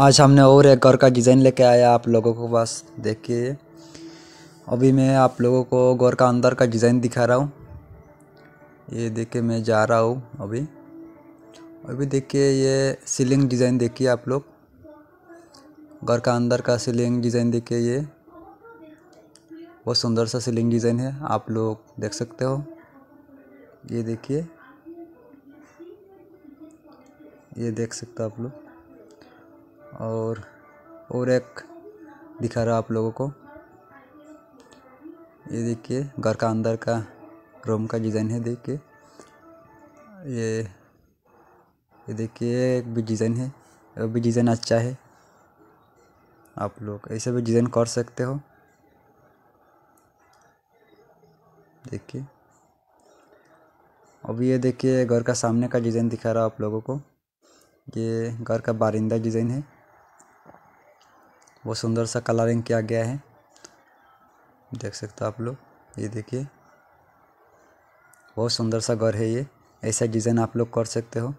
आज हमने और एक घर का डिज़ाइन लेके आया आप लोगों को पास देखिए अभी मैं आप लोगों को घर का अंदर का डिज़ाइन दिखा रहा हूँ ये देखिए मैं जा रहा हूँ अभी अभी देखिए ये सीलिंग डिज़ाइन देखिए आप लोग घर का अंदर का सीलिंग डिज़ाइन देखिए ये बहुत सुंदर सा सीलिंग डिज़ाइन है आप लोग देख सकते हो ये देखिए ये देख सकते हो आप लोग और और एक दिखा रहा आप लोगों को ये देखिए घर का अंदर का रूम का डिज़ाइन है देखिए ये ये देखिए एक भी डिज़ाइन है वो भी डिज़ाइन अच्छा है आप लोग ऐसे भी डिज़ाइन कर सकते हो देखिए अभी ये देखिए घर का सामने का डिज़ाइन दिखा रहा आप लोगों को ये घर का बारिंदा डिज़ाइन है वो सुंदर सा कलरिंग किया गया है देख सकते हो आप लोग ये देखिए बहुत सुंदर सा घर है ये ऐसा डिज़ाइन आप लोग कर सकते हो